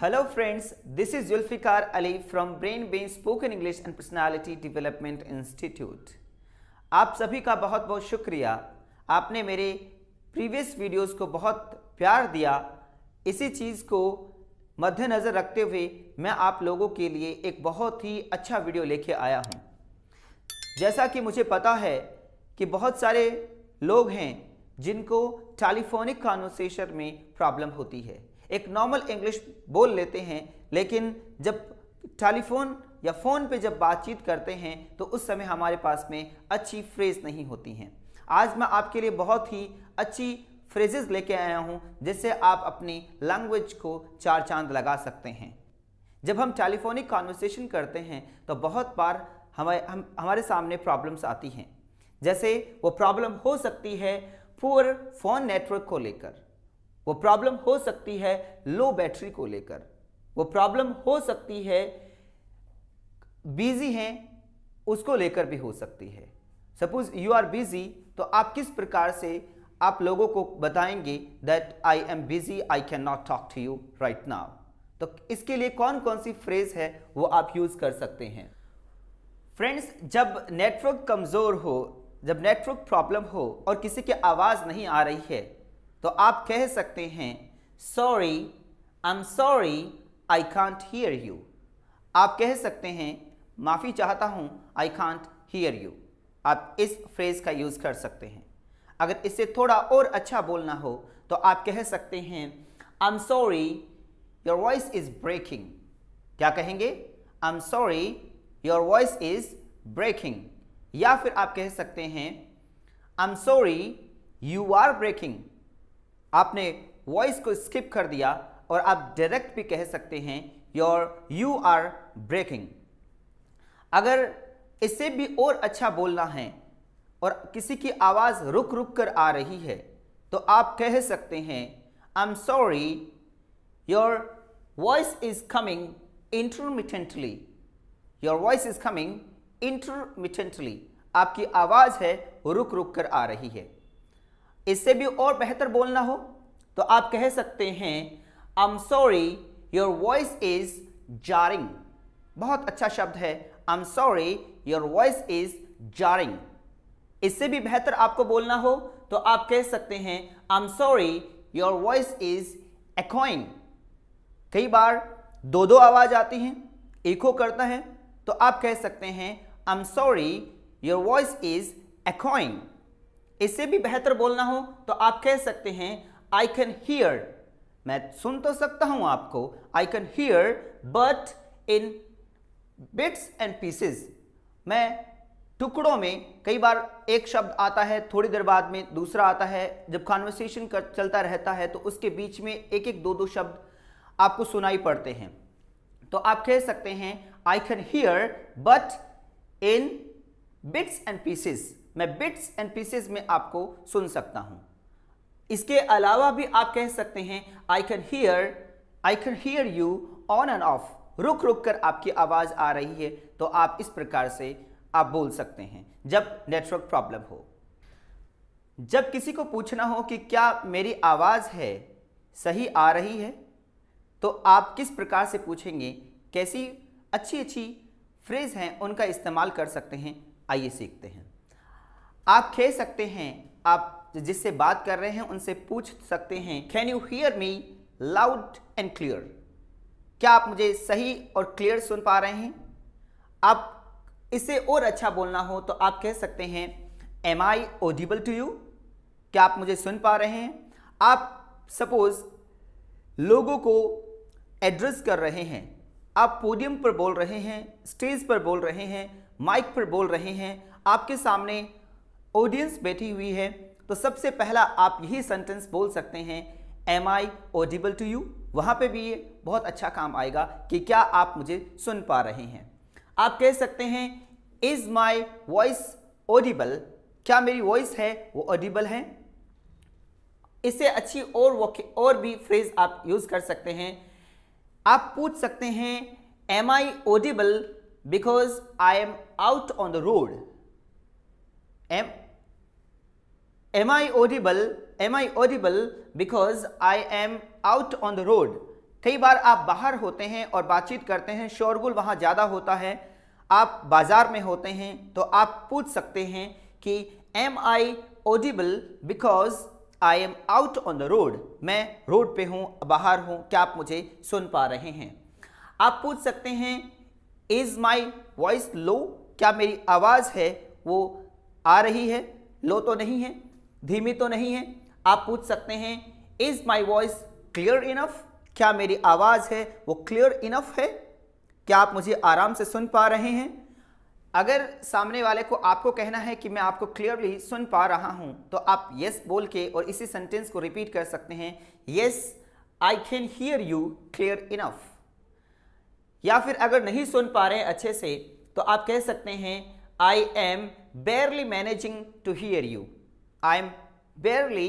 Hello friends, this is Zulfikar Ali from Brain Bean Spoken English and Personality Development Institute. आप सभी का बहुत बहुत शुक्रिया आपने मेरे प्रीवियस वीडियोस को बहुत प्यार दिया इसी चीज़ को मद्देनज़र रखते हुए मैं आप लोगों के लिए एक बहुत ही अच्छा वीडियो लेके आया हूँ जैसा कि मुझे पता है कि बहुत सारे लोग हैं जिनको टेलीफोनिक कॉन्वर्सेशन में प्रॉब्लम होती है एक नॉर्मल इंग्लिश बोल लेते हैं लेकिन जब टेलीफोन या फ़ोन पे जब बातचीत करते हैं तो उस समय हमारे पास में अच्छी फ्रेज़ नहीं होती हैं आज मैं आपके लिए बहुत ही अच्छी फ्रेजेस लेके आया हूँ जिससे आप अपनी लैंग्वेज को चार चांद लगा सकते हैं जब हम टेलीफोनिक कॉन्वर्सेशन करते हैं तो बहुत बार हमारे हम हमारे सामने प्रॉब्लम्स आती हैं जैसे वो प्रॉब्लम हो सकती है पुअर फ़ोन नेटवर्क को लेकर वो प्रॉब्लम हो सकती है लो बैटरी को लेकर वो प्रॉब्लम हो सकती है बिजी हैं उसको लेकर भी हो सकती है सपोज यू आर बिजी तो आप किस प्रकार से आप लोगों को बताएंगे that I am busy I cannot talk to you right now तो इसके लिए कौन कौन सी फ्रेज है वो आप यूज कर सकते हैं फ्रेंड्स जब नेटवर्क कमजोर हो जब नेटवर्क प्रॉब्लम हो और किसी की आवाज नहीं आ रही है तो आप कह सकते हैं sorry I am sorry I can't hear you आप कह सकते हैं माफ़ी चाहता हूँ आई कांट हीयर यू आप इस फ्रेज़ का यूज़ कर सकते हैं अगर इससे थोड़ा और अच्छा बोलना हो तो आप कह सकते हैं I am sorry your voice is breaking क्या कहेंगे I am sorry your voice is breaking या फिर आप कह सकते हैं I am sorry you are breaking आपने वॉइस को स्किप कर दिया और आप डायरेक्ट भी कह सकते हैं योर यू आर ब्रेकिंग अगर इसे भी और अच्छा बोलना है और किसी की आवाज़ रुक रुक कर आ रही है तो आप कह सकते हैं I am sorry your voice is coming intermittently your voice is coming intermittently आपकी आवाज़ है रुक रुक कर आ रही है इससे भी और बेहतर बोलना हो तो आप कह सकते हैं I am sorry your voice is jarring बहुत अच्छा शब्द है I am sorry your voice is jarring इससे भी बेहतर आपको बोलना हो तो आप कह सकते हैं I am sorry your voice is echoing कई बार दो दो आवाज़ आती हैं इको करता है तो आप कह सकते हैं I am sorry your voice is echoing इससे भी बेहतर बोलना हो तो आप कह सकते हैं आई कैन हीयर मैं सुन तो सकता हूं आपको I can hear but in bits and pieces मैं टुकड़ों में कई बार एक शब्द आता है थोड़ी देर बाद में दूसरा आता है जब कॉन्वर्सेशन कर चलता रहता है तो उसके बीच में एक एक दो दो शब्द आपको सुनाई पड़ते हैं तो आप कह सकते हैं I can hear but in bits and pieces मैं बिट्स एंड पीसेज में आपको सुन सकता हूँ इसके अलावा भी आप कह सकते हैं I can hear I can hear you on and off रुक रुक कर आपकी आवाज़ आ रही है तो आप इस प्रकार से आप बोल सकते हैं जब नेटवर्क प्रॉब्लम हो जब किसी को पूछना हो कि क्या मेरी आवाज़ है सही आ रही है तो आप किस प्रकार से पूछेंगे कैसी अच्छी अच्छी फ्रेज़ हैं उनका इस्तेमाल कर सकते हैं आइए सीखते हैं आप खेल सकते हैं आप जिससे बात कर रहे हैं उनसे पूछ सकते हैं can you hear me loud and clear क्या आप मुझे सही और क्लियर सुन पा रहे हैं आप इसे और अच्छा बोलना हो तो आप कह सकते हैं am I audible to you क्या आप मुझे सुन पा रहे हैं आप सपोज लोगों को एड्रेस कर रहे हैं आप पोडियम पर बोल रहे हैं स्टेज पर बोल रहे हैं माइक पर बोल रहे हैं आपके सामने ऑडियंस बैठी हुई है तो सबसे पहला आप यही सेंटेंस बोल सकते हैं am I audible to you वहाँ पे भी ये बहुत अच्छा काम आएगा कि क्या आप मुझे सुन पा रहे हैं आप कह सकते हैं इज़ माई वॉइस ऑडिबल क्या मेरी वॉइस है वो ऑडिबल है इससे अच्छी और और भी फ्रेज आप यूज़ कर सकते हैं आप पूछ सकते हैं am I audible because I am out on the road am am i audible am i audible because i am out on the road कई बार आप बाहर होते हैं और बातचीत करते हैं शोरगुल वहाँ ज़्यादा होता है आप बाज़ार में होते हैं तो आप पूछ सकते हैं कि am I audible because I am out on the road मैं रोड पे हूँ बाहर हूँ क्या आप मुझे सुन पा रहे हैं आप पूछ सकते हैं इज़ माई वॉइस लो क्या मेरी आवाज़ है वो आ रही है लो तो नहीं है धीमी तो नहीं है आप पूछ सकते हैं is my voice clear enough क्या मेरी आवाज़ है वो क्लियर इनफ है क्या आप मुझे आराम से सुन पा रहे हैं अगर सामने वाले को आपको कहना है कि मैं आपको क्लियरली सुन पा रहा हूं तो आप यस बोल के और इसी सेंटेंस को रिपीट कर सकते हैं yes I can hear you clear enough या फिर अगर नहीं सुन पा रहे अच्छे से तो आप कह सकते हैं I am barely managing to hear you I am barely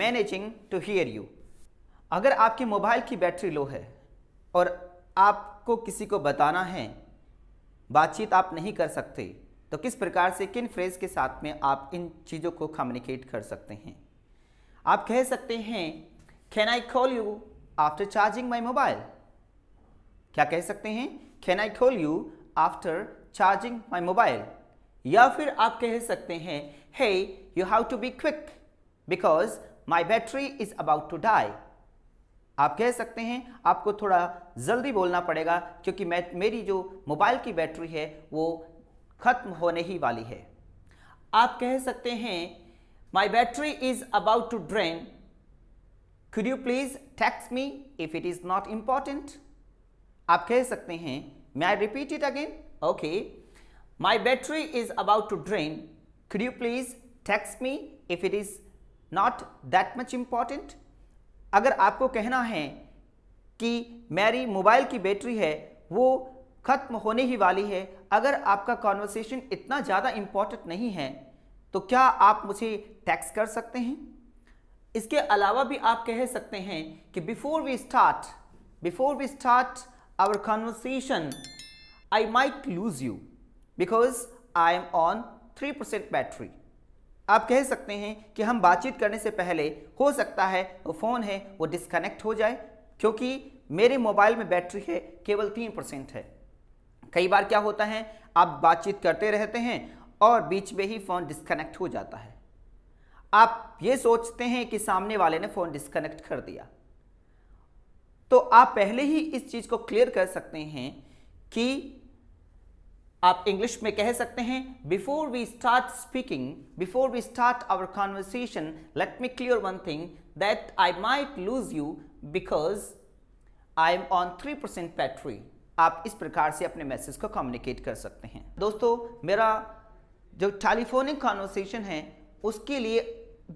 managing to hear you अगर आपके मोबाइल की बैटरी लो है और आपको किसी को बताना है बातचीत आप नहीं कर सकते तो किस प्रकार से किन फ्रेज के साथ में आप इन चीज़ों को कम्युनिकेट कर सकते हैं आप कह सकते हैं can I call you after charging my mobile क्या कह सकते हैं can I call you after charging my mobile या फिर आप कह सकते हैं hey you have to be quick because my battery is about to die आप कह सकते हैं आपको थोड़ा जल्दी बोलना पड़ेगा क्योंकि मैं मेरी जो मोबाइल की बैटरी है वो ख़त्म होने ही वाली है आप कह सकते हैं my battery is about to drain could you please text me if it is not important आप कह सकते हैं may I repeat it again okay My battery is about to drain. Could you please text me if it is not that much important? अगर आपको कहना है कि मेरी मोबाइल की बैटरी है वो ख़त्म होने ही वाली है अगर आपका conversation इतना ज़्यादा इम्पॉर्टेंट नहीं है तो क्या आप मुझे टैक्स कर सकते हैं इसके अलावा भी आप कह सकते हैं कि before we start before we start our conversation I might lose you because I am on three percent battery आप कह सकते हैं कि हम बातचीत करने से पहले हो सकता है वो फ़ोन है वो डिस्कनेक्ट हो जाए क्योंकि मेरे मोबाइल में बैटरी है केवल तीन परसेंट है कई बार क्या होता है आप बातचीत करते रहते हैं और बीच में ही फ़ोन डिस्कनेक्ट हो जाता है आप ये सोचते हैं कि सामने वाले ने फ़ोन डिस्कनेक्ट कर दिया तो आप पहले ही इस चीज़ को क्लियर कर सकते हैं कि आप इंग्लिश में कह सकते हैं before we start speaking before we start our conversation let me clear one thing that I might lose you because I am on three percent battery आप इस प्रकार से अपने मैसेज को कम्युनिकेट कर सकते हैं दोस्तों मेरा जो टेलीफोनिक कॉन्वर्सेशन है उसके लिए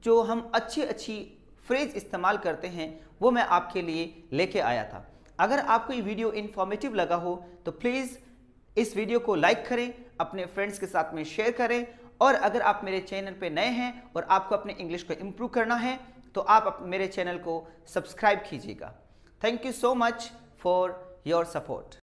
जो हम अच्छी अच्छी फ्रेज इस्तेमाल करते हैं वो मैं आपके लिए लेके आया था अगर आपको ये वीडियो इन्फॉर्मेटिव लगा हो तो प्लीज़ इस वीडियो को लाइक करें अपने फ्रेंड्स के साथ में शेयर करें और अगर आप मेरे चैनल पे नए हैं और आपको अपने इंग्लिश को इम्प्रूव करना है तो आप मेरे चैनल को सब्सक्राइब कीजिएगा thank you so much for your support